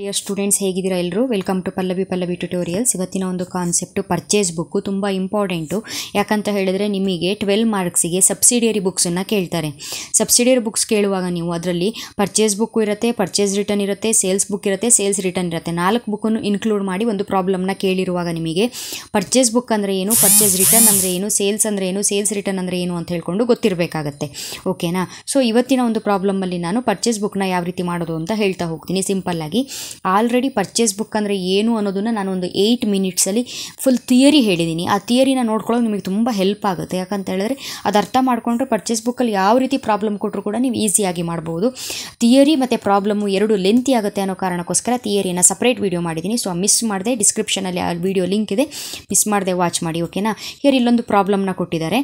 dear students ಹೇಗಿದ್ದೀರಾ ಎಲ್ಲರೂ welcome to Pallavi Pallavi tutorials ಇವತ್ತಿನ ಒಂದು ಕಾನ್ಸೆಪ್ಟು ಪರ್ಚೇಸ್ ಬುಕ್ಕು ತುಂಬ ಇಂಪಾರ್ಟೆಂಟು ಯಾಕಂತ ಹೇಳಿದ್ರೆ ನಿಮಗೆ ಟ್ವೆಲ್ ಮಾರ್ಕ್ಸಿಗೆ ಸಬ್ಸಿಡಿಯರಿ ಬುಕ್ಸನ್ನು ಕೇಳ್ತಾರೆ ಸಬ್ಸಿಡಿಯರಿ ಬುಕ್ಸ್ ಕೇಳುವಾಗ ನೀವು ಅದರಲ್ಲಿ ಪರ್ಚೇಸ್ ಬುಕ್ಕು ಇರುತ್ತೆ ಪರ್ಚೇಸ್ ರಿಟರ್ನ್ ಇರುತ್ತೆ ಸೇಲ್ಸ್ ಬುಕ್ ಇರುತ್ತೆ ಸೇಲ್ಸ್ ರಿಟರ್ನ್ ಇರುತ್ತೆ ನಾಲ್ಕು ಬುಕ್ಕನ್ನು ಇನ್ಕ್ಲೂಡ್ ಮಾಡಿ ಒಂದು ಪ್ರಾಬ್ಲಮ್ನ ಕೇಳಿರುವಾಗ ನಿಮಗೆ ಪರ್ಚೇಸ್ ಬುಕ್ ಅಂದರೆ ಏನು ಪರ್ಚೇಸ್ ರಿಟರ್ನ್ ಅಂದರೆ ಏನು ಸೇಲ್ಸ್ ಅಂದರೆ ಏನು ಸೇಲ್ಸ್ ರಿಟರ್ನ್ ಅಂದರೆ ಏನು ಅಂತ ಹೇಳ್ಕೊಂಡು ಗೊತ್ತಿರಬೇಕಾಗತ್ತೆ ಓಕೆನಾ ಸೊ ಇವತ್ತಿನ ಒಂದು ಪ್ರಾಬ್ಲಮಲ್ಲಿ ನಾನು ಪರ್ಚೇಸ್ ಬುಕ್ನ ಯಾವ ರೀತಿ ಮಾಡೋದು ಅಂತ ಹೇಳ್ತಾ ಹೋಗ್ತೀನಿ ಸಿಂಪಲ್ಲಾಗಿ ಆಲ್ರೆಡಿ ಪರ್ಚೇಸ್ ಬುಕ್ ಅಂದರೆ ಏನು ಅನ್ನೋದನ್ನು ನಾನು ಒಂದು ಏಯ್ಟ್ ಮಿನಿಟ್ಸಲ್ಲಿ ಫುಲ್ ಥಿಯರಿ ಹೇಳಿದ್ದೀನಿ ಆ ಥಿಯರಿನ ನೋಡ್ಕೊಳ್ಳೋದು ನಿಮಗೆ ತುಂಬ ಹೆಲ್ಪ್ ಆಗುತ್ತೆ ಯಾಕಂತ ಹೇಳಿದ್ರೆ ಅದು ಅರ್ಥ ಮಾಡಿಕೊಂಡ್ರೆ ಪರ್ಚೇಸ್ ಬುಕ್ಕಲ್ಲಿ ಯಾವ ರೀತಿ ಪ್ರಾಬ್ಲಮ್ ಕೊಟ್ಟರು ಕೂಡ ನೀವು ಈಸಿಯಾಗಿ ಮಾಡ್ಬೋದು ಥಿಯರಿ ಮತ್ತು ಪ್ರಾಬ್ಲಮ್ಮು ಎರಡು ಲೆಂತಿ ಆಗುತ್ತೆ ಅನ್ನೋ ಕಾರಣಕ್ಕೋಸ್ಕರ ಥಿಯರಿನ ಸಪ್ರೇಟ್ ವೀಡಿಯೋ ಮಾಡಿದ್ದೀನಿ ಸೊ ಮಿಸ್ ಮಾಡಿದೆ ಡಿಸ್ಕ್ರಿಪ್ಷನಲ್ಲಿ ಆ ವೀಡಿಯೋ ಲಿಂಕ್ ಇದೆ ಮಿಸ್ ಮಾಡಿದೆ ವಾಚ್ ಮಾಡಿ ಓಕೆನಾ ಹಿಯರ್ ಇಲ್ಲೊಂದು ಪ್ರಾಬ್ಲಮ್ನ ಕೊಟ್ಟಿದ್ದಾರೆ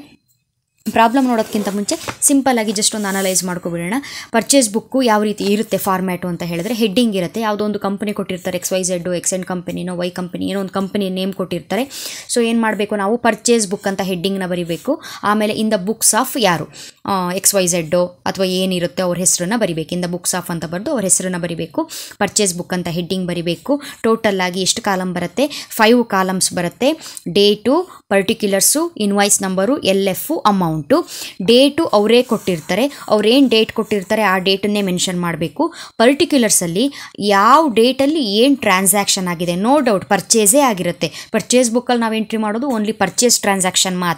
ಪ್ರಾಬ್ಲಮ್ ನೋಡೋದಕ್ಕಿಂತ ಮುಂಚೆ ಸಿಂಪಲ್ಲಾಗಿ ಜಸ್ಟ್ ಒಂದು ಅನಲೈಸ್ ಮಾಡ್ಕೊಬಿಡೋಣ ಪರ್ಚೇಸ್ ಬುಕ್ಕು ಯಾವ ರೀತಿ ಇರುತ್ತೆ ಫಾರ್ಮ್ಯಾಟು ಅಂತ ಹೇಳಿದ್ರೆ ಹೆಡ್ಡಿಂಗ್ ಇರುತ್ತೆ ಯಾವುದೋ ಒಂದು ಕಂಪನಿ ಕೊಟ್ಟಿರ್ತಾರೆ X Y Z X and ಕಂಪನಿನೋ ವೈ ಕಂಪನಿ ಏನೋ ಒಂದು ಕಂಪನಿ ನೇಮ್ ಕೊಟ್ಟಿರ್ತಾರೆ ಸೊ ಏನು ಮಾಡಬೇಕು ನಾವು ಪರ್ಚೇಸ್ ಬುಕ್ ಅಂತ ಹೆಡ್ಡಿಂಗ್ನ ಬರೀಬೇಕು ಆಮೇಲೆ ಇಂದ ಬುಕ್ಸ್ ಆಫ್ ಯಾರು ಎಕ್ಸ್ ವೈ ಝೆಡ್ಡು ಅಥವಾ ಏನಿರುತ್ತೆ ಅವ್ರ ಹೆಸರನ್ನ ಬರಿಬೇಕು ಇಂದ ಬುಕ್ಸ್ ಆಫ್ ಅಂತ ಬರೆದು ಅವ್ರ ಹೆಸರನ್ನು ಬರಿಬೇಕು ಪರ್ಚೇಸ್ ಬುಕ್ ಅಂತ ಹೆಡ್ಡಿಂಗ್ ಬರಿಬೇಕು ಟೋಟಲ್ ಆಗಿ ಎಷ್ಟು ಕಾಲಮ್ ಬರುತ್ತೆ ಫೈವ್ ಕಾಲಮ್ಸ್ ಬರುತ್ತೆ date particulars invoice number L F amount amount date ಅವರೇ ಕೊಟ್ಟಿರ್ತಾರೆ ಅವ್ರೇನು ಡೇಟ್ ಕೊಟ್ಟಿರ್ತಾರೆ ಆ ಡೇಟನ್ನೇ ಮೆನ್ಷನ್ ಮಾಡಬೇಕು ಪರ್ಟಿಕ್ಯುಲರ್ಸಲ್ಲಿ ಯಾವ ಡೇಟಲ್ಲಿ ಏನು ಟ್ರಾನ್ಸಾಕ್ಷನ್ ಆಗಿದೆ ನೋ ಡೌಟ್ ಪರ್ಚೇಸೇ ಆಗಿರುತ್ತೆ ಪರ್ಚೇಸ್ ಬುಕ್ಕಲ್ಲಿ ನಾವು ಎಂಟ್ರಿ ಮಾಡೋದು ಓನ್ಲಿ ಪರ್ಚೇಸ್ ಟ್ರಾನ್ಸಾಕ್ಷನ್ ಮಾತ್ರ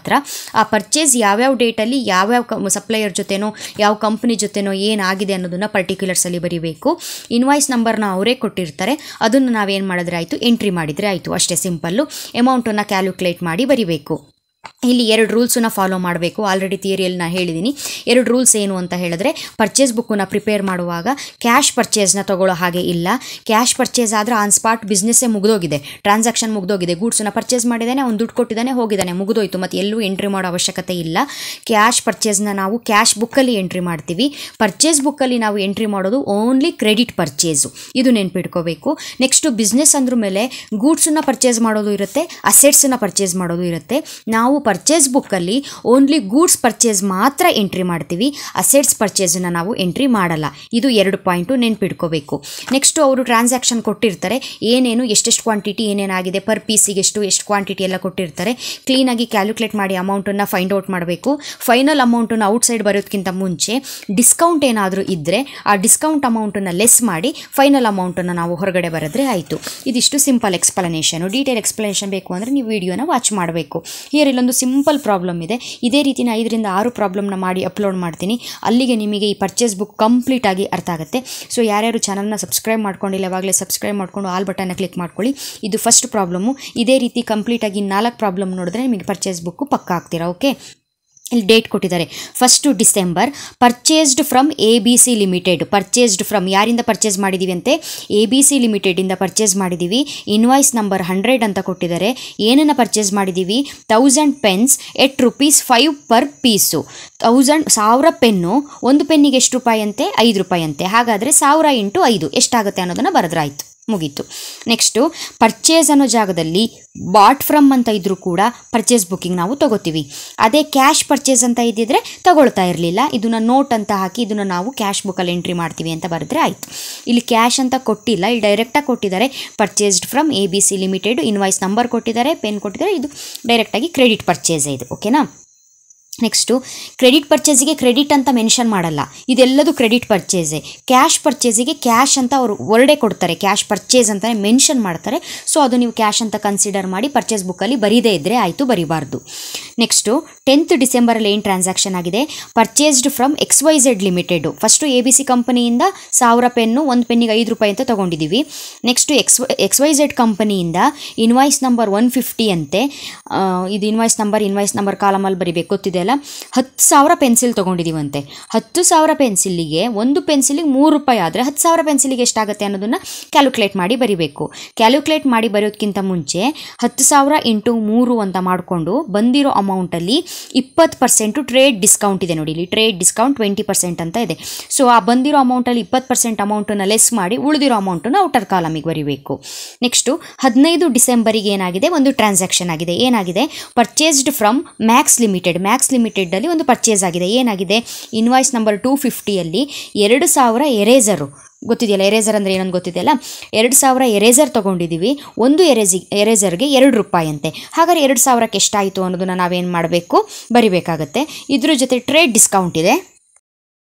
ಆ ಪರ್ಚೇಸ್ ಯಾವ್ಯಾವ ಡೇಟಲ್ಲಿ ಯಾವ್ಯಾವ ಸಪ್ಲೈಯರ್ ಜೊತೆನೋ ಯಾವ ಕಂಪ್ನಿ ಜೊತೆನೋ ಏನಾಗಿದೆ ಅನ್ನೋದನ್ನು ಪರ್ಟಿಕ್ಯುಲರ್ಸಲ್ಲಿ ಬರೀಬೇಕು ಇನ್ವಾಯ್ಸ್ ನಂಬರ್ನ ಅವರೇ ಕೊಟ್ಟಿರ್ತಾರೆ ಅದನ್ನು ನಾವೇನು ಮಾಡಿದ್ರೆ ಆಯಿತು ಎಂಟ್ರಿ ಮಾಡಿದರೆ ಆಯಿತು ಅಷ್ಟೇ ಸಿಂಪಲ್ಲು ಎಮೌಂಟನ್ನು ಕ್ಯಾಲ್ಕುಲೇಟ್ ಮಾಡಿ ಬರಿಬೇಕು ಇಲ್ಲಿ ಎರಡು ರೂಲ್ಸನ್ನ ಫಾಲೋ ಮಾಡಬೇಕು ಆಲ್ರೆಡಿ ಥಿಯರಿಯಲ್ಲಿ ನಾನು ಹೇಳಿದ್ದೀನಿ ಎರಡು ರೂಲ್ಸ್ ಏನು ಅಂತ ಹೇಳಿದ್ರೆ ಪರ್ಚೇಸ್ ಬುಕ್ಕನ್ನು ಪ್ರಿಪೇರ್ ಮಾಡುವಾಗ ಕ್ಯಾಶ್ ಪರ್ಚೇಸ್ನ ತೊಗೊಳ್ಳೋ ಹಾಗೆ ಇಲ್ಲ ಕ್ಯಾಶ್ ಪರ್ಚೇಸ್ ಆದರೆ ಆನ್ ಸ್ಪಾಟ್ ಬಿಸ್ನೆಸ್ಸೇ ಮುಗಿದೋಗಿದೆ ಟ್ರಾನ್ಸಾಕ್ಷನ್ ಮುಗಿದೋಗಿದೆ ಗೂಡ್ಸನ್ನು ಪರ್ಚೇಸ್ ಮಾಡಿದ್ದಾನೆ ಅವ್ನು ದುಡ್ಡು ಕೊಟ್ಟಿದ್ದಾನೆ ಹೋಗಿದ್ದಾನೆ ಮುಗಿದೋಯ್ತು ಮತ್ತು ಎಲ್ಲೂ ಎಂಟ್ರಿ ಮಾಡೋ ಅವಶ್ಯಕತೆ ಇಲ್ಲ ಕ್ಯಾಶ್ ಪರ್ಚೇಸ್ನ ನಾವು ಕ್ಯಾಶ್ ಬುಕ್ಕಲ್ಲಿ ಎಂಟ್ರಿ ಮಾಡ್ತೀವಿ ಪರ್ಚೇಸ್ ಬುಕ್ಕಲ್ಲಿ ನಾವು ಎಂಟ್ರಿ ಮಾಡೋದು ಓನ್ಲಿ ಕ್ರೆಡಿಟ್ ಪರ್ಚೇಸು ಇದು ನೆನ್ಪಿಟ್ಕೋಬೇಕು ನೆಕ್ಸ್ಟು ಬಿಸ್ನೆಸ್ ಅಂದ್ರ ಮೇಲೆ ಗೂಡ್ಸನ್ನು ಪರ್ಚೇಸ್ ಮಾಡೋದು ಇರುತ್ತೆ ಅಸೆಟ್ಸನ್ನು ಪರ್ಚೇಸ್ ಮಾಡೋದು ಇರುತ್ತೆ ನಾವು ನಾವು ಪರ್ಚೇಸ್ ಬುಕ್ಕಲ್ಲಿ ಓನ್ಲಿ ಗೂಡ್ಸ್ ಪರ್ಚೇಸ್ ಮಾತ್ರ ಎಂಟ್ರಿ ಮಾಡ್ತೀವಿ ಅಸೆಟ್ಸ್ ಪರ್ಚೇಸನ್ನು ನಾವು ಎಂಟ್ರಿ ಮಾಡಲ್ಲ ಇದು ಎರಡು ಪಾಯಿಂಟು ನೆನ್ಪಿಡ್ಕೋಬೇಕು ನೆಕ್ಸ್ಟು ಅವರು ಟ್ರಾನ್ಸಾಕ್ಷನ್ ಕೊಟ್ಟಿರ್ತಾರೆ ಏನೇನು ಎಷ್ಟೆಷ್ಟು ಕ್ವಾಂಟಿಟಿ ಏನೇನಾಗಿದೆ ಪರ್ ಪೀಸಿಗೆ ಎಷ್ಟು ಎಷ್ಟು ಕ್ವಾಂಟಿಟಿ ಎಲ್ಲ ಕೊಟ್ಟಿರ್ತಾರೆ ಕ್ಲೀನಾಗಿ ಕ್ಯಾಲ್ಕುಲೇಟ್ ಮಾಡಿ ಅಮೌಂಟನ್ನು ಫೈಂಡ್ ಔಟ್ ಮಾಡಬೇಕು ಫೈನಲ್ ಅಮೌಂಟನ್ನು ಔಟ್ಸೈಡ್ ಬರೋದಕ್ಕಿಂತ ಮುಂಚೆ ಡಿಸ್ಕೌಂಟ್ ಏನಾದರೂ ಇದ್ದರೆ ಆ ಡಿಸ್ಕೌಂಟ್ ಅಮೌಂಟನ್ನು ಲೆಸ್ ಮಾಡಿ ಫೈನಲ್ ಅಮೌಂಟನ್ನು ನಾವು ಹೊರಗಡೆ ಬರೆದ್ರೆ ಆಯಿತು ಇದಿಷ್ಟು ಸಿಂಪಲ್ ಎಕ್ಸ್ಪ್ಲನೇಷನು ಡೀಟೇಲ್ ಎಕ್ಸ್ಪ್ಲನೇಷನ್ ಬೇಕು ಅಂದರೆ ನೀವು ವಿಡಿಯೋನ ವಾಚ್ ಮಾಡಬೇಕು ಹಿಯರ್ ಇಲ್ಲೊಂದು ಸಿಂಪಲ್ ಪ್ರಾಬ್ಲಮ್ ಇದೆ ಇದೇ ರೀತಿ ನಾನು ಐದರಿಂದ ಆರು ಪ್ರಾಬ್ಲಮ್ನ ಮಾಡಿ ಅಪ್ಲೋಡ್ ಮಾಡ್ತೀನಿ ಅಲ್ಲಿಗೆ ನಿಮಗೆ ಈ ಪರ್ಚೇಸ್ ಬುಕ್ ಕಂಪ್ಲೀಟ್ ಆಗಿ ಅರ್ಥ ಆಗುತ್ತೆ ಸೊ ಯಾರ್ಯಾರು ಚಾನಲ್ನ ಸಬ್ಸ್ಕ್ರೈಬ್ ಮಾಡ್ಕೊಂಡಿಲ್ಲ ಯಾವಾಗಲೇ ಸಬ್ಸ್ಕ್ರೈಬ್ ಮಾಡಿಕೊಂಡು ಆಲ್ ಬಟನ್ನ ಕ್ಲಿಕ್ ಮಾಡ್ಕೊಳ್ಳಿ ಇದು ಫಸ್ಟ್ ಪ್ರಾಬ್ಲಮು ಇದೇ ರೀತಿ ಕಂಪ್ಲೀಟಾಗಿ ನಾಲ್ಕು ಪ್ರಾಬ್ಲಮ್ ನೋಡಿದ್ರೆ ನಿಮಗೆ ಪರ್ಚೇಸ್ ಬುಕ್ಕು ಪಕ್ಕ ಆಗ್ತೀರಾ ಓಕೆ ಇಲ್ಲಿ ಡೇಟ್ ಕೊಟ್ಟಿದ್ದಾರೆ first December purchased from A B C limited purchased from ಯಾರಿಂದ ಪರ್ಚೇಸ್ ಮಾಡಿದ್ದೀವಿ ಅಂತೆ ಎ ಬಿ ಸಿ ಲಿಮಿಟೆಡಿಂದ ಪರ್ಚೇಸ್ ಮಾಡಿದ್ದೀವಿ ಇನ್ವಾಯ್ಸ್ ನಂಬರ್ ಹಂಡ್ರೆಡ್ ಅಂತ ಕೊಟ್ಟಿದ್ದಾರೆ ಏನನ್ನು ಪರ್ಚೇಸ್ ಮಾಡಿದ್ದೀವಿ thousand pens at rupees five per piece thousand ಸಾವಿರ ಪೆನ್ನು ಒಂದು ಪೆನ್ನಿಗೆ ಎಷ್ಟು ರೂಪಾಯಿ ಅಂತೆ ಐದು ರೂಪಾಯಿ ಅಂತೆ ಹಾಗಾದರೆ ಸಾವಿರ ಇಂಟು ಐದು ಎಷ್ಟಾಗುತ್ತೆ ಅನ್ನೋದನ್ನು ಬರೆದ್ರಾಯ್ತು ಮುಗೀತು ನೆಕ್ಸ್ಟು ಪರ್ಚೇಸ್ ಅನ್ನೋ ಜಾಗದಲ್ಲಿ ಬಾಟ್ ಫ್ರಮ್ ಅಂತ ಇದ್ದರೂ ಕೂಡ ಪರ್ಚೇಸ್ ಬುಕ್ಕಿಂಗ್ ನಾವು ತಗೋತೀವಿ ಅದೇ ಕ್ಯಾಶ್ ಪರ್ಚೇಸ್ ಅಂತ ಇದ್ದಿದ್ರೆ ತಗೊಳ್ತಾ ಇರಲಿಲ್ಲ ಇದನ್ನು ನೋಟ್ ಅಂತ ಹಾಕಿ ಇದನ್ನು ನಾವು ಕ್ಯಾಶ್ ಬುಕ್ಕಲ್ಲಿ ಎಂಟ್ರಿ ಮಾಡ್ತೀವಿ ಅಂತ ಬರೆದ್ರೆ ಆಯಿತು ಇಲ್ಲಿ ಕ್ಯಾಶ್ ಅಂತ ಕೊಟ್ಟಿಲ್ಲ ಇಲ್ಲಿ ಡೈರೆಕ್ಟಾಗಿ ಕೊಟ್ಟಿದ್ದಾರೆ purchased from A B C limited invoice number ಕೊಟ್ಟಿದ್ದಾರೆ ಪೆನ್ ಕೊಟ್ಟಿದ್ದಾರೆ ಇದು ಡೈರೆಕ್ಟಾಗಿ ಕ್ರೆಡಿಟ್ ಪರ್ಚೇಸ್ ಇದು ಓಕೆನಾ ನೆಕ್ಸ್ಟು ಕ್ರೆಡಿಟ್ ಪರ್ಚೇಸಿಗೆ ಕ್ರೆಡಿಟ್ ಅಂತ ಮೆನ್ಷನ್ ಮಾಡಲ್ಲ ಇದೆಲ್ಲದೂ ಕ್ರೆಡಿಟ್ ಪರ್ಚೇಸೆ ಕ್ಯಾಶ್ ಪರ್ಚೇಸಿಗೆ ಕ್ಯಾಶ್ ಅಂತ ಅವರು ವರ್ಡೆ ಕೊಡ್ತಾರೆ ಕ್ಯಾಶ್ ಪರ್ಚೇಸ್ ಅಂತಲೇ ಮೆನ್ಷನ್ ಮಾಡ್ತಾರೆ ಸೊ ಅದು ನೀವು ಕ್ಯಾಶ್ ಅಂತ ಕನ್ಸಿಡರ್ ಮಾಡಿ ಪರ್ಚೇಸ್ ಬುಕ್ಕಲ್ಲಿ ಬರೀದೇ ಇದ್ದರೆ ಆಯಿತು ಬರಿಬಾರ್ದು ನೆಕ್ಸ್ಟು ಟೆಂತ್ ಡಿಸೆಂಬರಲ್ಲಿ ಏನು ಟ್ರಾನ್ಸಾಕ್ಷನ್ ಆಗಿದೆ purchased from X Y Z limited first A B C ಕಂಪನಿಯಿಂದ ಸಾವಿರ ಪೆನ್ನು ಒಂದು ಪೆನ್ನಿಗೆ ಐದು ರೂಪಾಯಿ ಅಂತ ತೊಗೊಂಡಿದ್ದೀವಿ next X X Y Z ಕಂಪನಿಯಿಂದ ಇನ್ವಾಯ್ಸ್ ನಂಬರ್ ಒನ್ ಫಿಫ್ಟಿ ಅಂತೆ ಇದು ಇನ್ವಾಯ್ಸ್ ನಂಬರ್ ಇನ್ವಾಯ್ಸ್ ನಂಬರ್ ಕಾಲಮಲ್ಲಿ ಬರಿಬೇಕು ಗೊತ್ತಿದೆ ಹೇಳಿದ್ನಲ್ಲ ಹತ್ತು ಸಾವಿರ ಪೆನ್ಸಿಲ್ ತೊಗೊಂಡಿದ್ದೀವಂತೆ ಹತ್ತು ಸಾವಿರ ಪೆನ್ಸಿಲಿಗೆ ಒಂದು ಪೆನ್ಸಿಲಿಗೆ ಮೂರು ರೂಪಾಯಿ ಆದರೆ ಹತ್ತು ಸಾವಿರ ಪೆನ್ಸಿಲಿಗೆ ಎಷ್ಟಾಗುತ್ತೆ ಅನ್ನೋದನ್ನು ಕ್ಯಾಲ್ಕುಲೇಟ್ ಮಾಡಿ ಬರಿಬೇಕು ಕ್ಯಾಲ್ಕುಲೇಟ್ ಮಾಡಿ ಬರೆಯೋದಕ್ಕಿಂತ ಮುಂಚೆ ಹತ್ತು ಸಾವಿರ ಇಂಟು ಮೂರು ಅಂತ ಮಾಡಿಕೊಂಡು ಬಂದಿರೋ ಅಮೌಂಟಲ್ಲಿ ಇಪ್ಪತ್ತು ಪರ್ಸೆಂಟು ಟ್ರೇಡ್ ಡಿಸ್ಕೌಂಟ್ ಇದೆ ನೋಡಿ ಇಲ್ಲಿ ಟ್ರೇಡ್ ಡಿಸ್ಕೌಂಟ್ ಟ್ವೆಂಟಿ ಪರ್ಸೆಂಟ್ ಅಂತ ಇದೆ ಸೊ ಆ ಬಂದಿರೋ ಅಮೌಂಟಲ್ಲಿ ಇಪ್ಪತ್ತು ಪರ್ಸೆಂಟ್ ಅಮೌಂಟನ್ನು ಲೆಸ್ ಮಾಡಿ ಉಳಿದಿರೋ ಅಮೌಂಟನ್ನು ಔಟರ್ ಕಾಲಮಿಗೆ ಬರಿಬೇಕು ನೆಕ್ಸ್ಟು ಹದಿನೈದು ಡಿಸೆಂಬರಿಗೆ ಏನಾಗಿದೆ ಒಂದು ಟ್ರಾನ್ಸಾಕ್ಷನ್ ಆಗಿದೆ ಏನಾಗಿದೆ purchased from Max limited Max ಲಿಮಿಟೆಡಲ್ಲಿ ಒಂದು ಪರ್ಚೇಸ್ ಆಗಿದೆ ಏನಾಗಿದೆ ಇನ್ವಾಯ್ಸ್ ನಂಬರ್ ಟೂ ಫಿಫ್ಟಿಯಲ್ಲಿ ಎರಡು ಸಾವಿರ ಎರೇಸರು ಗೊತ್ತಿದೆಯಲ್ಲ ಎರೇಸರ್ ಅಂದರೆ ಏನೊಂದು ಗೊತ್ತಿದೆಯಲ್ಲ ಎರಡು ಸಾವಿರ ಎರೇಸರ್ ತೊಗೊಂಡಿದ್ದೀವಿ ಒಂದು ಎರೇಸಿ ಎರೇಸರ್ಗೆ ಎರಡು ರೂಪಾಯಿಯಂತೆ ಹಾಗಾದರೆ ಹಾಗಾದ್ರೆ ಎರಡು ಸಾವಿರಕ್ಕೆ ಎಷ್ಟಾಯಿತು ಅನ್ನೋದನ್ನು ನಾವೇನು ಮಾಡಬೇಕು ಬರಿಬೇಕಾಗತ್ತೆ ಇದ್ರ ಜೊತೆ ಟ್ರೇಡ್ ಡಿಸ್ಕೌಂಟ್ ಇದೆ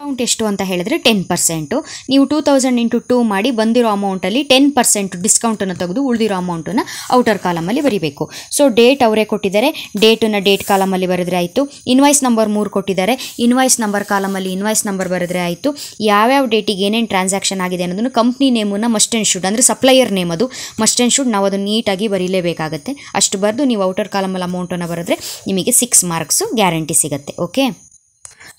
ಅಮೌಂಟ್ ಎಷ್ಟು ಅಂತ ಹೇಳಿದ್ರೆ ಟೆನ್ ಪರ್ಸೆಂಟು ನೀವು ಟೂ ತೌಸಂಡ್ ಇಂಟು ಟೂ ಮಾಡಿ ಬಂದಿರೋ ಅಮೌಂಟಲ್ಲಿ ಟೆನ್ ಪರ್ಸೆಂಟ್ ಡಿಸ್ಕೌಂಟನ್ನು ತೆಗೆದು ಉಳಿದಿರೋ ಅಮೌಂಟನ್ನು ಔಟರ್ ಕಾಲಮಲ್ಲಿ ಬರೀಬೇಕು ಸೊ ಡೇಟ್ ಅವರೇ ಕೊಟ್ಟಿದ್ದಾರೆ ಡೇಟನ್ನು ಡೇಟ್ ಕಾಲಮಲ್ಲಿ ಬರೆದ್ರೆ ಆಯಿತು ಇನ್ವಾಯ್ಸ್ ನಂಬರ್ ಮೂರು ಕೊಟ್ಟಿದ್ದಾರೆ ಇನ್ವಾಯ್ಸ್ ನಂಬರ್ ಕಾಲಮಲ್ಲಿ ಇನ್ವಾಯ್ಸ್ ನಂಬರ್ ಬರೆದ್ರೆ ಆಯಿತು ಯಾವ್ಯಾವ ಡೇಟಿಗೆ ಏನೇನು ಟ್ರಾನ್ಸಾಕ್ಷನ್ ಆಗಿದೆ ಅನ್ನೋದನ್ನು ಕಂಪ್ನಿ ನೇಮನ್ನು ಮಸ್ಟ್ ಆ್ಯಂಡ್ ಶುಡ್ ಅಂದರೆ ಸಪ್ಲೈಯರ್ ನೇಮ್ ಅದು ಮಸ್ಟ್ ಆ್ಯಂಡ್ ಶುಡ್ ನಾವು ಅದನ್ನು ನೀಟಾಗಿ ಬರೀಲೇಬೇಕಾಗುತ್ತೆ ಅಷ್ಟು ಬರೆದು ನೀವು ಔಟರ್ ಕಾಲಮಲ್ಲಿ ಅಮೌಂಟನ್ನು ಬರೆದ್ರೆ ನಿಮಗೆ ಸಿಕ್ಸ್ ಮಾರ್ಕ್ಸು ಗ್ಯಾರಂಟಿ ಸಿಗುತ್ತೆ ಓಕೆ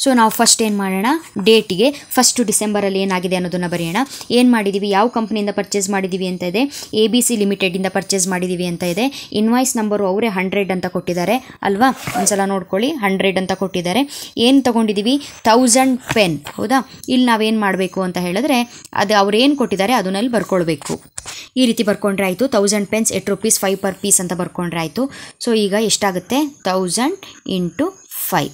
ಸೊ ನಾವು ಫಸ್ಟ್ ಏನು ಮಾಡೋಣ ಡೇಟಿಗೆ ಫಸ್ಟು ಡಿಸೆಂಬರಲ್ಲಿ ಏನಾಗಿದೆ ಅನ್ನೋದನ್ನು ಬರೆಯೋಣ ಏನು ಮಾಡಿದ್ದೀವಿ ಯಾವ ಕಂಪ್ನಿಯಿಂದ ಪರ್ಚೇಸ್ ಮಾಡಿದ್ದೀವಿ ಅಂತ ಇದೆ ಎ ಬಿ ಸಿ ಲಿಮಿಟೆಡಿಂದ ಪರ್ಚೇಸ್ ಮಾಡಿದ್ದೀವಿ ಅಂತ ಇದೆ ಇನ್ವಾಯ್ಸ್ ನಂಬರು ಅವರೇ ಹಂಡ್ರೆಡ್ ಅಂತ ಕೊಟ್ಟಿದ್ದಾರೆ ಅಲ್ವಾ ಒಂದ್ಸಲ ನೋಡ್ಕೊಳ್ಳಿ ಹಂಡ್ರೆಡ್ ಅಂತ ಕೊಟ್ಟಿದ್ದಾರೆ ಏನು ತೊಗೊಂಡಿದ್ದೀವಿ ತೌಸಂಡ್ ಪೆನ್ ಹೌದಾ ಇಲ್ಲಿ ನಾವೇನು ಮಾಡಬೇಕು ಅಂತ ಹೇಳಿದ್ರೆ ಅದು ಅವ್ರು ಏನು ಕೊಟ್ಟಿದ್ದಾರೆ ಅದನ್ನಲ್ಲಿ ಬರ್ಕೊಳ್ಬೇಕು ಈ ರೀತಿ ಬರ್ಕೊಂಡ್ರೆ ಆಯಿತು thousand pens at rupees five per piece ಅಂತ ಬರ್ಕೊಂಡ್ರೆ ಆಯಿತು ಸೊ ಈಗ ಎಷ್ಟಾಗುತ್ತೆ ತೌಸಂಡ್ ಇಂಟು ಫೈವ್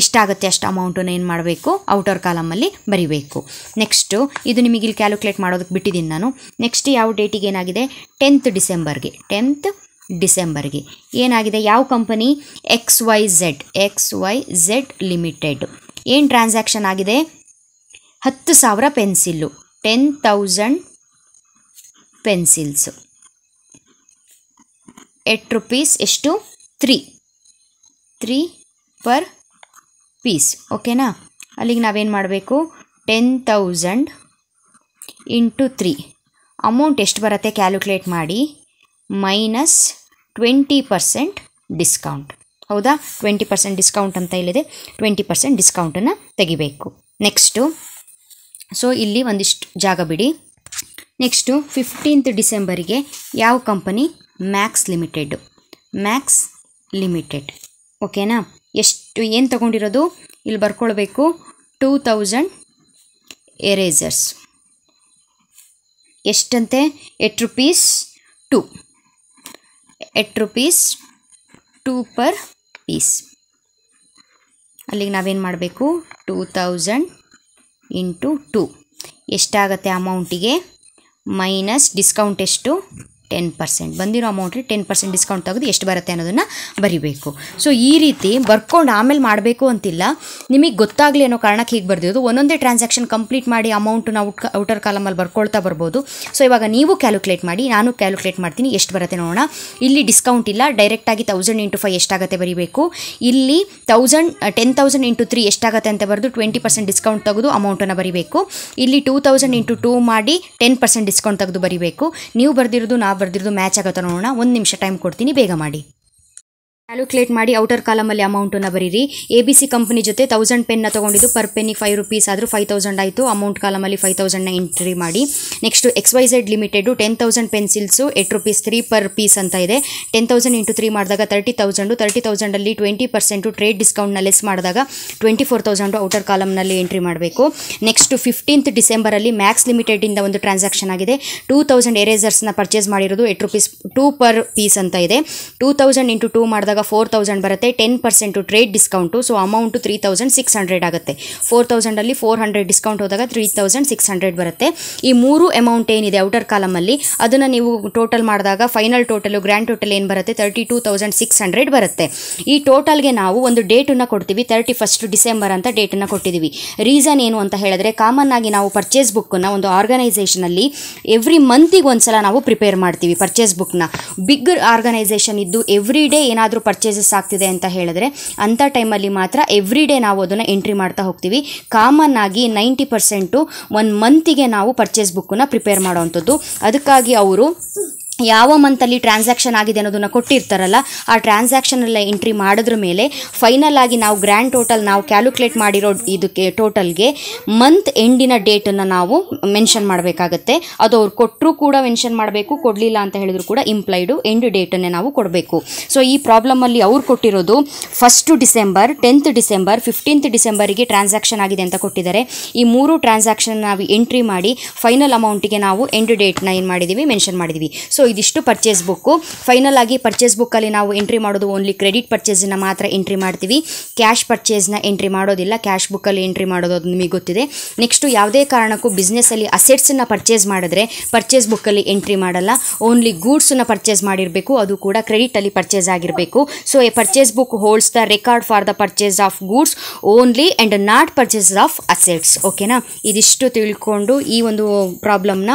ಎಷ್ಟಾಗುತ್ತೆ ಅಷ್ಟು ಅಮೌಂಟನ್ನು ಏನು ಮಾಡಬೇಕು ಔಟರ್ ಕಾಲಮಲ್ಲಿ ಬರಿಬೇಕು ನೆಕ್ಸ್ಟು ಇದು ನಿಮಗೆ ಇಲ್ಲಿ ಕ್ಯಾಲ್ಕುಲೇಟ್ ಮಾಡೋದಕ್ಕೆ ಬಿಟ್ಟಿದ್ದೀನಿ ನಾನು ನೆಕ್ಸ್ಟ್ ಯಾವ ಡೇಟಿಗೆ ಏನಾಗಿದೆ ಟೆಂತ್ ಡಿಸೆಂಬರ್ಗೆ ಟೆಂತ್ ಡಿಸೆಂಬರ್ಗೆ ಏನಾಗಿದೆ ಯಾವ company X Y Z X Y Z limited ಏನು ಟ್ರಾನ್ಸಾಕ್ಷನ್ ಆಗಿದೆ ಹತ್ತು ಸಾವಿರ pencil ten thousand pencils at rupees ಎಷ್ಟು ತ್ರೀ ತ್ರೀ ಪರ್ ಪೀಸ್ ಓಕೆನಾ ಅಲ್ಲಿಗೆ ನಾವೇನು ಮಾಡಬೇಕು ten thousand into three amount ಎಷ್ಟು ಬರುತ್ತೆ ಕ್ಯಾಲ್ಕುಲೇಟ್ ಮಾಡಿ ಮೈನಸ್ ಟ್ವೆಂಟಿ ಪರ್ಸೆಂಟ್ ಡಿಸ್ಕೌಂಟ್ ಹೌದಾ ಟ್ವೆಂಟಿ ಪರ್ಸೆಂಟ್ ಡಿಸ್ಕೌಂಟ್ ಅಂತ ಇಲ್ಲಿದೆ ಟ್ವೆಂಟಿ ಪರ್ಸೆಂಟ್ ಡಿಸ್ಕೌಂಟನ್ನು ತೆಗಿಬೇಕು ನೆಕ್ಸ್ಟು ಸೊ ಇಲ್ಲಿ ಒಂದಿಷ್ಟು ಜಾಗ ಬಿಡಿ ನೆಕ್ಸ್ಟು ಫಿಫ್ಟೀನ್ತ್ ಡಿಸೆಂಬರಿಗೆ ಯಾವ company Max limited Max limited ಓಕೆನಾ ಎಷ್ಟು ಏನು ತಗೊಂಡಿರೋದು ಇಲ್ಲಿ ಬರ್ಕೊಳ್ಬೇಕು ಟೂ ತೌಸಂಡ್ ಎರೇಸರ್ಸ್ ಎಷ್ಟಂತೆ at rupees two at rupees two per piece ಅಲ್ಲಿಗೆ ನಾವೇನು ಮಾಡಬೇಕು ಟೂ ತೌಸಂಡ್ ಇಂಟು ಟೂ ಎಷ್ಟಾಗತ್ತೆ ಅಮೌಂಟಿಗೆ ಮೈನಸ್ ಡಿಸ್ಕೌಂಟ್ ಎಷ್ಟು ಟೆನ್ ಪರ್ಸೆಂಟ್ ಬಂದಿರೋ ಅಮೌಂಟಲ್ಲಿ ಟೆನ್ ಪರ್ಸೆಂಟ್ ಡಿಸ್ಕೌಂಟ್ ತೆಗೆದು ಎಷ್ಟು ಬರುತ್ತೆ ಅನ್ನೋದನ್ನು ಬರಿಬೇಕು ಸೊ ಈ ರೀತಿ ಬರ್ಕೊಂಡು ಆಮೇಲೆ ಮಾಡಬೇಕು ಅಂತಿಲ್ಲ ನಿಮಗೆ ಗೊತ್ತಾಗಲಿ ಅನ್ನೋ ಕಾರಣಕ್ಕೆ ಹೀಗೆ ಬರ್ದಿರೋದು ಒಂದೊಂದೇ ಟ್ರಾನ್ಸಾಕ್ಷನ್ ಕಂಪ್ಲೀಟ್ ಮಾಡಿ ಅಮೌಂಟ್ ಔಟ್ ಔಟರ್ ಕಾಲಮಲ್ಲಿ ಬರ್ಕೊಳ್ತಾ ಬರ್ಬೋದು ಸೊ ಇವಾಗ ನೀವು ಕ್ಯಾಲ್ಕುಲೇಟ್ ಮಾಡಿ ನಾನು ಕ್ಯಾಲ್ಕುಲೇಟ್ ಮಾಡ್ತೀನಿ ಎಷ್ಟು ಬರುತ್ತೆ ನೋಡೋಣ ಇಲ್ಲಿ ಡಿಸ್ಕೌಂಟ್ ಇಲ್ಲ ಡೈರೆಕ್ಟಾಗಿ ತೌಸಂಡ್ ಇಂಟು ಫೈವ್ ಎಷ್ಟಾಗುತ್ತೆ ಬರಿಬೇಕು ಇಲ್ಲಿ thousand ten thousand into three ಎಷ್ಟಾಗುತ್ತೆ ಅಂತ ಬರೆದು ಟ್ವೆಂಟಿ ಪರ್ಸೆಂಟ್ ಡಿಸ್ಕೌಂಟ್ ತೆಗೆದು ಅಮೌಂಟನ್ನು ಬರಿಬೇಕು ಇಲ್ಲಿ ಟೂ ತೌಸಂಡ್ ಇಂಟು ಟೂ ಮಾಡಿ ಟೆನ್ ಪರ್ಸೆಂಟ್ ಡಿಸ್ಕೌಂಟ್ ತೆಗೆದು ಬರಿಬೇಕು ನೀವು ಬರೆದಿರೋದು ನಾವು ಬರ್ದಿರೋದು ಮ್ಯಾಚ್ ಆಗುತ್ತೆ ನೋಡೋಣ ಒಂದು ನಿಮಿಷ ಟೈಮ್ ಕೊಡ್ತೀನಿ ಬೇಗ ಮಾಡಿ ಕ್ಯಾಲ್ಕುಲೇಟ್ ಮಾಡಿ ಔಟರ್ ಕಾಲಮಲ್ಲಿ ಅಮೌಂಟನ್ನು ಬರೀರಿ ಎ ಬಿ ಸಿ ಕಂಪ್ನಿ ಜೊತೆ ತೌಸಂಡ್ ಪೆನ್ನ ತೊಗೊಂಡಿದ್ದು ಪರ್ ಪೆನ್ನಿಗೆ ಫೈವ್ ರುಪೀಸ್ ಆದರೂ ಫೈವ್ ತೌಸಂಡ್ ಆಯಿತು ಅಮೌಂಟ್ ಕಾಲಮಲ್ಲಿ ಫೈವ್ ತೌಸಂಡ್ನ ಎಂಟ್ರಿ ಮಾಡಿ next X Y Z limited ten thousand pencils at rupees three per piece ಅಂತ ಇದೆ ಟೆನ್ ತೌಸಂಡ್ ಇಂಟು ತ್ರೀ ಮಾಡಿದಾಗ ತರ್ಟಿ ತೌಸಂಡು ತರ್ಟಿ ತೌಸಂಡಲ್ಲಿ ಟ್ವೆಂಟಿ ಪರ್ಸೆಂಟು ಟ್ರೇಡ್ ಡಿಸ್ಕೌಂಟ್ನ ಲೆಸ್ ಮಾಡಿದಾಗ ಟ್ವೆಂಟಿ ಫೋರ್ ತೌಸಂಡು ಔಟರ್ ಕಾಲಮ್ನಲ್ಲಿ ಎಂಟ್ರಿ ಮಾಡಬೇಕು ನೆಕ್ಸ್ಟ್ ಫಿಫ್ಟೀನ್ತ್ ಡಿಸೆಂಬರಲ್ಲಿ Max ಇಂದ ಒಂದು ಟ್ರಾನ್ಸಾಕ್ಷನ್ ಆಗಿದೆ ಟೂ ತೌಸಂಡ್ ಎರೇಸರ್ಸ್ನ ಪರ್ಚೇಸ್ ಮಾಡಿರೋದು at rupees two per piece ಅಂತ ಇದೆ ಟೂ ತೌಸಂಡ್ ಇಂಟು ಟೂ ಮಾಡಿದಾಗ ಫೋರ್ ತೌಸಂಡ್ ಬರುತ್ತೆ ten percent trade discount so amount three thousand six hundred ಆಗುತ್ತೆ ಫೋರ್ ತೌಸಂಡಲ್ಲಿ ಫೋರ್ ಹಂಡ್ರೆಡ್ ಡಿಸ್ಕೌಂಟ್ ಹೋದಾಗ ತ್ರೀ ತೌಸಂಡ್ ಸಿಕ್ಸ್ ಹಂಡ್ರೆಡ್ ಬರುತ್ತೆ ಈ ಮೂರು ಅಮೌಂಟ್ ಏನಿದೆ ಔಟರ್ ಕಾಲಮಲ್ಲಿ ಅದನ್ನು ನೀವು ಟೋಟಲ್ ಮಾಡಿದಾಗ ಫೈನಲ್ ಟೋಟಲು ಗ್ರ್ಯಾಂಡ್ ಟೋಟಲ್ ಏನು ಬರುತ್ತೆ thirty two thousand six hundred ಬರುತ್ತೆ ಈ ಟೋಟಲ್ಗೆ ನಾವು ಒಂದು ಡೇಟನ್ನು ಕೊಡ್ತೀವಿ ತರ್ಟಿ ಫಸ್ಟ್ ಡಿಸೆಂಬರ್ ಅಂತ ಡೇಟನ್ನು ಕೊಟ್ಟಿದ್ದೀವಿ ರೀಸನ್ ಏನು ಅಂತ ಹೇಳಿದ್ರೆ ಕಾಮನ್ ಆಗಿ ನಾವು ಪರ್ಚೇಸ್ ಬುಕ್ಕನ್ನು ಒಂದು ಆರ್ಗನೈಸೇಷನಲ್ಲಿ ಎವ್ರಿ ಮಂತಿಗೆ ಒಂದು ಸಲ ನಾವು ಪ್ರಿಪೇರ್ ಮಾಡ್ತೀವಿ ಪರ್ಚೇಸ್ ಬುಕ್ನ ಬಿಗ್ ಆರ್ಗನೈಸೇಷನ್ ಇದ್ದು ಎವ್ರಿ ಡೇ ಏನಾದರೂ ಪರ್ಚೇಸಸ್ ಆಗ್ತಿದೆ ಅಂತ ಹೇಳಿದ್ರೆ ಅಂಥ ಟೈಮಲ್ಲಿ ಮಾತ್ರ ಎವ್ರಿ ಡೇ ನಾವು ಅದನ್ನು ಎಂಟ್ರಿ ಮಾಡ್ತಾ ಹೋಗ್ತೀವಿ ಕಾಮನ್ ಆಗಿ ನೈಂಟಿ ಪರ್ಸೆಂಟು ಒನ್ ಮಂತಿಗೆ ನಾವು ಪರ್ಚೇಸ್ ಬುಕ್ಕನ್ನು ಪ್ರಿಪೇರ್ ಮಾಡೋವಂಥದ್ದು ಅದಕ್ಕಾಗಿ ಅವರು ಯಾವ ಮಂತಲ್ಲಿ ಟ್ರಾನ್ಸಾಕ್ಷನ್ ಆಗಿದೆ ಅನ್ನೋದನ್ನು ಕೊಟ್ಟಿರ್ತಾರಲ್ಲ ಆ ಟ್ರಾನ್ಸಾಕ್ಷನಲ್ಲ ಎಂಟ್ರಿ ಮಾಡಿದ್ರ ಮೇಲೆ ಫೈನಲ್ ಆಗಿ ನಾವು ಗ್ರ್ಯಾಂಡ್ ಟೋಟಲ್ ನಾವು ಕ್ಯಾಲ್ಕುಲೇಟ್ ಮಾಡಿರೋ ಇದಕ್ಕೆ ಟೋಟಲ್ಗೆ ಮಂತ್ ಎಂಡಿನ ಡೇಟನ್ನು ನಾವು ಮೆನ್ಷನ್ ಮಾಡಬೇಕಾಗತ್ತೆ ಅದು ಅವ್ರು ಕೊಟ್ಟರೂ ಕೂಡ ಮೆನ್ಷನ್ ಮಾಡಬೇಕು ಕೊಡಲಿಲ್ಲ ಅಂತ ಹೇಳಿದ್ರು ಕೂಡ ಇಂಪ್ಲೈಡು ಎಂಡ್ ಡೇಟನ್ನೇ ನಾವು ಕೊಡಬೇಕು ಸೊ ಈ ಪ್ರಾಬ್ಲಮಲ್ಲಿ ಅವ್ರು ಕೊಟ್ಟಿರೋದು first December tenth December fifteenth ಡಿಸೆಂಬರಿಗೆ ಟ್ರಾನ್ಸಾಕ್ಷನ್ ಆಗಿದೆ ಅಂತ ಕೊಟ್ಟಿದ್ದಾರೆ ಈ ಮೂರು ಟ್ರಾನ್ಸಾಕ್ಷನ್ ನಾವು ಎಂಟ್ರಿ ಮಾಡಿ ಫೈನಲ್ ಅಮೌಂಟಿಗೆ ನಾವು ಎಂಡ್ ಡೇಟ್ನ ಏನು ಮಾಡಿದ್ದೀವಿ ಮೆನ್ಷನ್ ಮಾಡಿದ್ದೀವಿ ಸೊ ಇದಿಷ್ಟು ಪರ್ಚೇಸ್ ಬುಕ್ಕು ಫೈನಲ್ ಆಗಿ ಪರ್ಚೇಸ್ ಬುಕ್ಕಲ್ಲಿ ನಾವು ಎಂಟ್ರಿ ಮಾಡೋದು ಓನ್ಲಿ ಕ್ರೆಡಿಟ್ ಪರ್ಚೇಸನ್ನು ಮಾತ್ರ ಎಂಟ್ರಿ ಮಾಡ್ತೀವಿ ಕ್ಯಾಶ್ ಪರ್ಚೇಸ್ನ ಎಂಟ್ರಿ ಮಾಡೋದಿಲ್ಲ ಕ್ಯಾಶ್ ಬುಕ್ಕಲ್ಲಿ ಎಂಟ್ರಿ ಮಾಡೋದು ಅದು ನಿಮಗೆ ಗೊತ್ತಿದೆ ನೆಕ್ಸ್ಟು ಯಾವುದೇ ಕಾರಣಕ್ಕೂ ಬಿಸ್ನೆಸ್ಸಲ್ಲಿ ಅಸೆಟ್ಸನ್ನು ಪರ್ಚೇಸ್ ಮಾಡಿದ್ರೆ ಪರ್ಚೇಸ್ ಬುಕ್ಕಲ್ಲಿ ಎಂಟ್ರಿ ಮಾಡಲ್ಲ ಓನ್ಲಿ ಗೂಡ್ಸನ್ನು ಪರ್ಚೇಸ್ ಮಾಡಿರಬೇಕು ಅದು ಕೂಡ ಕ್ರೆಡಿಟಲ್ಲಿ ಪರ್ಚೇಸ್ ಆಗಿರಬೇಕು so a purchase book holds the record for the purchase of goods only and not purchase of assets ಓಕೆನಾ ಇದಿಷ್ಟು ತಿಳ್ಕೊಂಡು ಈ ಒಂದು ಪ್ರಾಬ್ಲಮ್ನ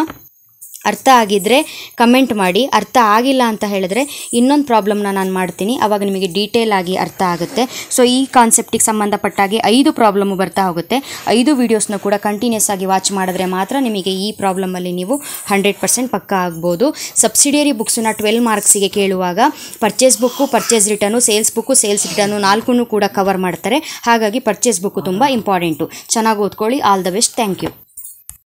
ಅರ್ಥ ಆಗಿದ್ದರೆ ಕಮೆಂಟ್ ಮಾಡಿ ಅರ್ಥ ಆಗಿಲ್ಲ ಅಂತ ಹೇಳಿದ್ರೆ ಇನ್ನೊಂದು ಪ್ರಾಬ್ಲಮ್ನ ನಾನು ಮಾಡ್ತೀನಿ ಆವಾಗ ನಿಮಗೆ ಡೀಟೇಲ್ ಆಗಿ ಅರ್ಥ ಆಗುತ್ತೆ ಸೊ ಈ ಕಾನ್ಸೆಪ್ಟಿಗೆ ಸಂಬಂಧಪಟ್ಟಾಗಿ ಐದು ಪ್ರಾಬ್ಲಮ್ಮು ಬರ್ತಾ ಹೋಗುತ್ತೆ ಐದು ವೀಡಿಯೋಸ್ನ ಕೂಡ ಕಂಟಿನ್ಯೂಸ್ ಆಗಿ ವಾಚ್ ಮಾಡಿದ್ರೆ ಮಾತ್ರ ನಿಮಗೆ ಈ ಪ್ರಾಬ್ಲಮಲ್ಲಿ ನೀವು ಹಂಡ್ರೆಡ್ ಪರ್ಸೆಂಟ್ ಪಕ್ಕ ಆಗ್ಬೋದು ಸಬ್ಸಿಡಿಯರಿ ಬುಕ್ಸನ್ನ ಟ್ವೆಲ್ ಮಾರ್ಕ್ಸಿಗೆ ಕೇಳುವಾಗ purchase book purchase return sales book sales return ನಾಲ್ಕು ಕೂಡ ಕವರ್ ಮಾಡ್ತಾರೆ ಹಾಗಾಗಿ ಪರ್ಚೇಸ್ ಬುಕ್ಕು ತುಂಬ ಇಂಪಾರ್ಟೆಂಟು ಚೆನ್ನಾಗಿ ಓದ್ಕೊಳ್ಳಿ all the best thank you